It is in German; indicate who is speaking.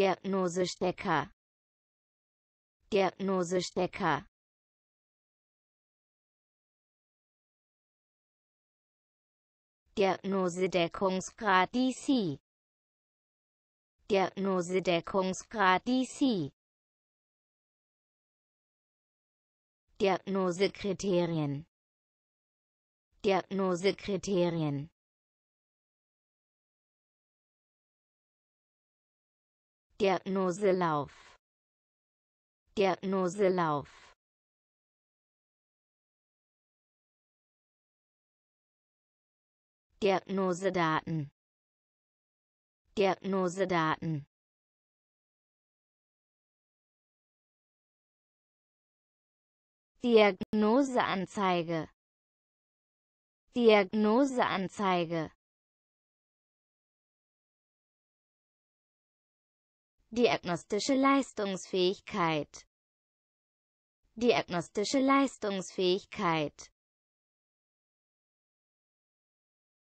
Speaker 1: Diagnosestecker Diagnosestecker Diagnosedeckungsgrad DC Diagnosedeckungsgrad DC Diagnosekriterien Diagnosekriterien Der Diagnoselauf. Diagnoselauf. Diagnosedaten. Diagnosedaten. Diagnoseanzeige. Diagnoseanzeige. Diagnostische Leistungsfähigkeit
Speaker 2: Diagnostische
Speaker 1: Leistungsfähigkeit